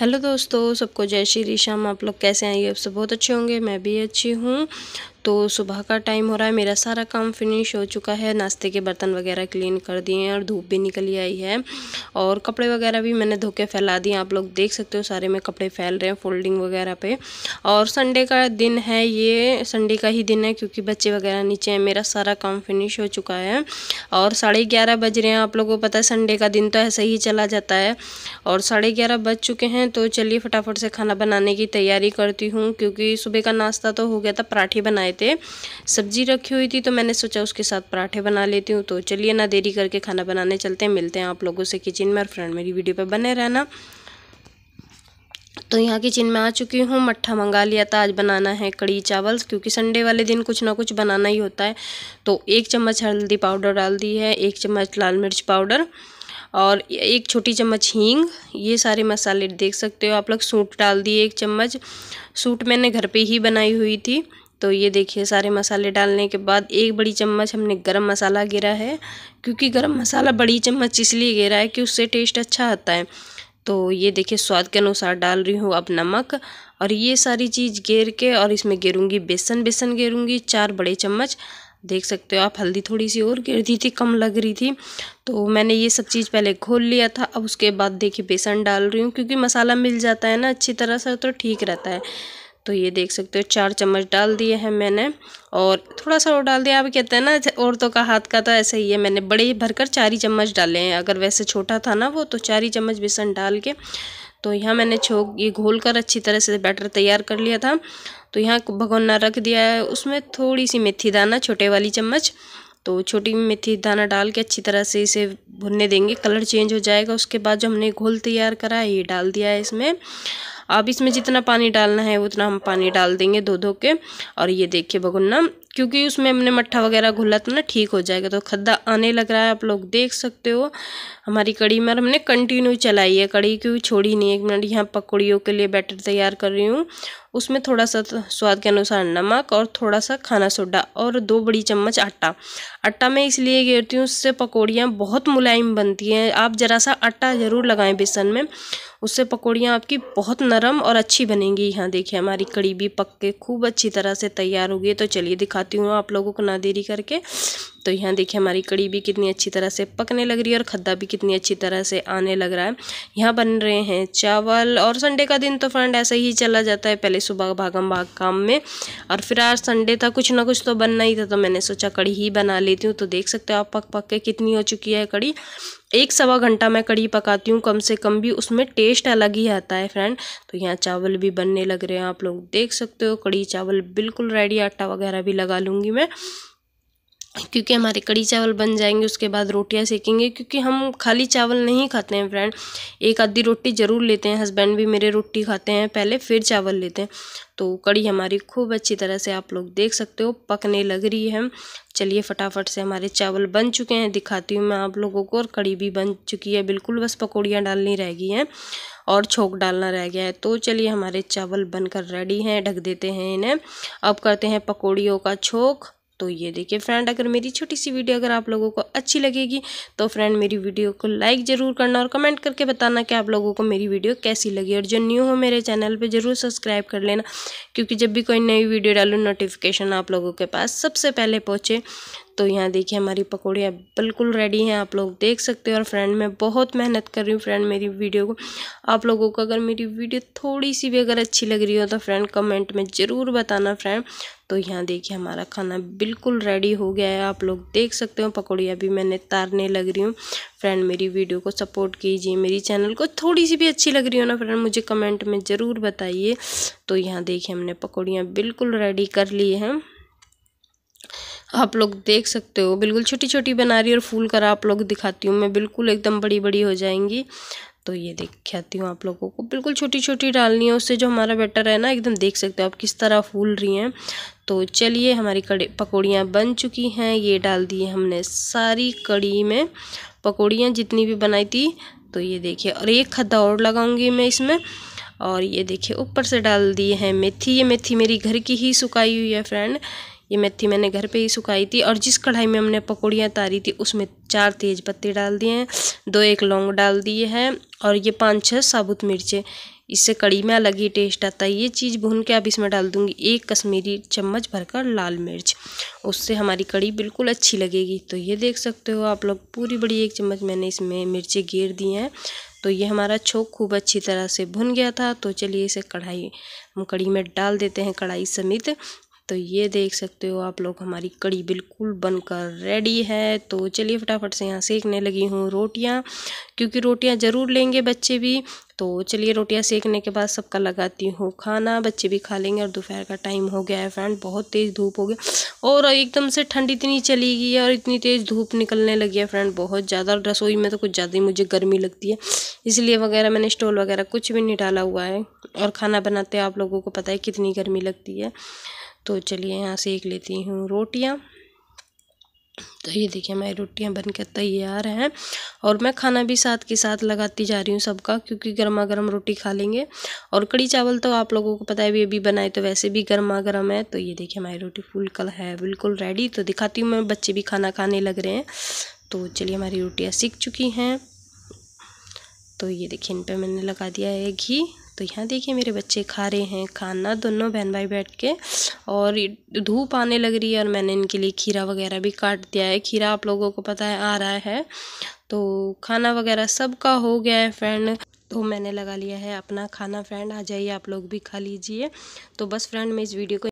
hello दोस्तों सबको जय श्री राम आप लोग कैसे हैं ये सब बहुत अच्छे होंगे मैं भी अच्छी हूँ तो सुबह का टाइम हो रहा है मेरा सारा काम फिनिश हो चुका है नाश्ते के बर्तन वगैरह क्लीन कर दिए हैं और धूप भी निकली आई है और कपड़े वगैरह भी मैंने धोके फैला दिए आप लोग देख सकते हो सारे में कपड़े फैल रहे हैं फोल्डिंग वगैरह पे और संडे का दिन है ये संडे का ही दिन है क्योंकि बच्चे वगैरह नीचे हैं मेरा सारा काम फिनिश हो चुका है और साढ़े ग्यारह बज रहे हैं आप लोगों को पता है संडे का दिन तो ऐसे ही चला जाता है और साढ़े ग्यारह बज चुके हैं तो चलिए फटाफट से खाना बनाने की तैयारी करती हूँ क्योंकि सुबह का नाश्ता तो हो गया था पराठे बनाए थे सब्जी रखी हुई थी तो मैंने सोचा उसके साथ पराठे बना लेती हूँ तो चलिए ना देरी करके खाना बनाने चलते हैं मिलते हैं आप लोगों से किचन में और फ्रेंड मेरी वीडियो पर बने रहना तो यहाँ किचन में आ चुकी हूँ मट्ठा मंगा लिया था आज बनाना है कड़ी चावल क्योंकि संडे वाले दिन कुछ ना कुछ बनाना ही होता है तो एक चम्मच हल्दी पाउडर डाल दी है एक चम्मच लाल मिर्च पाउडर और एक छोटी चम्मच हींग ये सारे मसाले देख सकते हो आप लोग सूट डाल दिए एक चम्मच सूट मैंने घर पे ही बनाई हुई थी तो ये देखिए सारे मसाले डालने के बाद एक बड़ी चम्मच हमने गरम मसाला गिरा है क्योंकि गरम मसाला बड़ी चम्मच इसलिए गिरा है कि उससे टेस्ट अच्छा आता है तो ये देखिए स्वाद के अनुसार डाल रही हूँ अब नमक और ये सारी चीज़ गेर के और इसमें गिरूँगी बेसन बेसन गेरूँगी चार बड़े चम्मच देख सकते हो आप हल्दी थोड़ी सी और गिर दी थी कम लग रही थी तो मैंने ये सब चीज़ पहले घोल लिया था अब उसके बाद देखिए बेसन डाल रही हूँ क्योंकि मसाला मिल जाता है ना अच्छी तरह से तो ठीक रहता है तो ये देख सकते हो चार चम्मच डाल दिए हैं मैंने और थोड़ा सा और डाल दिया अब कहते हैं ना औरतों का हाथ का तो ऐसे ही है मैंने बड़े भरकर चार ही चम्मच डाले हैं अगर वैसे छोटा था ना वो तो चार ही चम्मच बेसन डाल के तो यहाँ मैंने छोक ये घोल कर अच्छी तरह से बैटर तैयार कर लिया था तो यहाँ भगवना रख दिया है उसमें थोड़ी सी मेथी दाना छोटे वाली चम्मच तो छोटी मेथी दाना डाल के अच्छी तरह से इसे भुनने देंगे कलर चेंज हो जाएगा उसके बाद जो हमने घोल तैयार करा है ये डाल दिया है इसमें अब इसमें जितना पानी डालना है उतना हम पानी डाल देंगे धो धो के और ये देखिए भगुन्ना क्योंकि उसमें हमने मट्ठा वगैरह घुला तो ना ठीक हो जाएगा तो खद्दा आने लग रहा है आप लोग देख सकते हो हमारी कड़ी में हमने कंटिन्यू चलाई है कड़ी क्यों छोड़ी नहीं एक मिनट यहाँ पकौड़ियों के लिए बैटर तैयार कर रही हूँ उसमें थोड़ा सा स्वाद के अनुसार नमक और थोड़ा सा खाना सोडा और दो बड़ी चम्मच आटा आटा मैं इसलिए घेरती हूँ उससे पकौड़ियाँ बहुत मुलायम बनती हैं आप ज़रा सा आटा ज़रूर लगाएं बेसन में उससे पकौड़ियाँ आपकी बहुत नरम और अच्छी बनेंगी यहाँ देखिए हमारी कड़ी भी पक के खूब अच्छी तरह से तैयार हो गई तो चलिए दिखा दिखाती हूँ आप लोगों को ना देरी करके तो यहाँ देखिए हमारी कड़ी भी कितनी अच्छी तरह से पकने लग रही है और खद्दा भी कितनी अच्छी तरह से आने लग रहा है यहाँ बन रहे हैं चावल और संडे का दिन तो फ्रेंड ऐसे ही चला जाता है पहले सुबह भागम भाग काम में और फिर आज संडे था कुछ ना कुछ तो बनना ही था तो मैंने सोचा कड़ी ही बना लेती हूँ तो देख सकते हो आप पक पक के कितनी हो चुकी है कड़ी एक सवा घंटा मैं कड़ी पकाती हूँ कम से कम भी उसमें टेस्ट अलग ही आता है फ्रेंड तो यहाँ चावल भी बनने लग रहे हैं आप लोग देख सकते हो कड़ी चावल बिल्कुल रेडी आटा वगैरह भी लगा लूँगी मैं क्योंकि हमारे कड़ी चावल बन जाएंगे उसके बाद रोटियां सेकेंगे क्योंकि हम खाली चावल नहीं खाते हैं फ्रेंड एक आधी रोटी ज़रूर लेते हैं हस्बैंड भी मेरे रोटी खाते हैं पहले फिर चावल लेते हैं तो कड़ी हमारी खूब अच्छी तरह से आप लोग देख सकते हो पकने लग रही है चलिए फटाफट से हमारे चावल बन चुके हैं दिखाती हूँ मैं आप लोगों को और कड़ी भी बन चुकी है बिल्कुल बस पकौड़ियाँ डालनी रह गई हैं और छोंक डालना रह गया है तो चलिए हमारे चावल बनकर रेडी हैं ढक देते हैं इन्हें अब करते हैं पकौड़ियों का छोंक तो ये देखिए फ्रेंड अगर मेरी छोटी सी वीडियो अगर आप लोगों को अच्छी लगेगी तो फ्रेंड मेरी वीडियो को लाइक ज़रूर करना और कमेंट करके बताना कि आप लोगों को मेरी वीडियो कैसी लगी और जो न्यू हो मेरे चैनल पर ज़रूर सब्सक्राइब कर लेना क्योंकि जब भी कोई नई वीडियो डालूँ नोटिफिकेशन आप लोगों के पास सबसे पहले पहुँचे तो यहाँ देखिए हमारी पकौड़ियाँ बिल्कुल रेडी हैं आप लोग देख सकते हो और फ्रेंड मैं बहुत मेहनत कर रही हूँ फ्रेंड मेरी वीडियो को आप लोगों को अगर मेरी वीडियो थोड़ी सी भी अगर अच्छी लग रही हो तो फ्रेंड कमेंट में ज़रूर बताना फ्रेंड तो यहाँ देखिए हमारा खाना बिल्कुल रेडी हो गया है आप लोग देख सकते हो पकौड़ियाँ भी मैंने तारने लग रही हूँ फ्रेंड मेरी वीडियो को सपोर्ट कीजिए मेरी चैनल को थोड़ी सी भी अच्छी लग रही हो ना फ्रेंड मुझे कमेंट में ज़रूर बताइए तो यहाँ देखिए हमने पकौड़ियाँ बिल्कुल रेडी कर लिए हैं आप लोग देख सकते हो बिल्कुल छोटी छोटी बना रही और फूल कर आप लोग दिखाती हूँ मैं बिल्कुल एकदम बड़ी बड़ी हो जाएंगी तो ये दिखाती हूँ आप लोगों को बिल्कुल छोटी छोटी डालनी है उससे जो हमारा बेटर है ना एकदम देख सकते हो आप किस तरह फूल रही हैं तो चलिए हमारी कड़ी पकौड़ियाँ बन चुकी हैं ये डाल दी हमने सारी कड़ी में पकौड़ियाँ जितनी भी बनाई थी तो ये देखिए और एक खद्दा और लगाऊंगी मैं इसमें और ये देखिए ऊपर से डाल दिए हैं मेथी ये मेथी मेरी घर की ही सुखाई हुई है फ्रेंड ये मेथी मैंने घर पे ही सुखाई थी और जिस कढ़ाई में हमने पकौड़ियाँ तारी थी उसमें चार तेज पत्ते डाल दिए हैं दो एक लौंग डाल दिए हैं और ये पाँच छः साबुत मिर्चें इससे कड़ी में अलग ही टेस्ट आता है ये चीज़ भून के अब इसमें डाल दूँगी एक कश्मीरी चम्मच भरकर लाल मिर्च उससे हमारी कड़ी बिल्कुल अच्छी लगेगी तो ये देख सकते हो आप लोग पूरी बड़ी एक चम्मच मैंने इसमें मिर्चें गेर दी हैं तो ये हमारा छोक खूब अच्छी तरह से भुन गया था तो चलिए इसे कढ़ाई हम कड़ी में डाल देते हैं कढ़ाई समेत तो ये देख सकते हो आप लोग हमारी कड़ी बिल्कुल बनकर रेडी है तो चलिए फटाफट से यहाँ सेकने लगी हूँ रोटियाँ क्योंकि रोटियाँ ज़रूर लेंगे बच्चे भी तो चलिए रोटियाँ सेकने के बाद सबका लगाती हूँ खाना बच्चे भी खा लेंगे और दोपहर का टाइम हो गया है फ्रेंड बहुत तेज़ धूप हो गया और एकदम से ठंड इतनी चली गई है और इतनी तेज़ धूप निकलने लगी है फ्रेंड बहुत ज़्यादा रसोई में तो कुछ ज़्यादा ही मुझे गर्मी लगती है इसलिए वगैरह मैंने स्टोल वगैरह कुछ भी नहीं डाला हुआ है और खाना बनाते आप लोगों को पता है कितनी गर्मी लगती है तो चलिए यहाँ सेक लेती हूँ रोटियाँ तो ये देखिए हमारी रोटियाँ बन के तैयार हैं और मैं खाना भी साथ के साथ लगाती जा रही हूँ सबका क्योंकि गर्मा गर्म रोटी खा लेंगे और कड़ी चावल तो आप लोगों को पता है भी अभी बनाए तो वैसे भी गर्मा गर्म है तो ये देखिए हमारी रोटी फुल कल है बिल्कुल रेडी तो दिखाती हूँ मैं बच्चे भी खाना खाने लग रहे हैं तो चलिए हमारी रोटियाँ सीख चुकी हैं तो ये देखिए इन पर मैंने लगा दिया है घी तो यहाँ देखिए मेरे बच्चे खा रहे हैं खाना दोनों बहन भाई बैठ के और धूप आने लग रही है और मैंने इनके लिए खीरा वगैरह भी काट दिया है खीरा आप लोगों को पता है आ रहा है तो खाना वगैरह सबका हो गया है फ्रेंड तो मैंने लगा लिया है अपना खाना फ्रेंड आ जाइए आप लोग भी खा लीजिए तो बस फ्रेंड मैं इस वीडियो को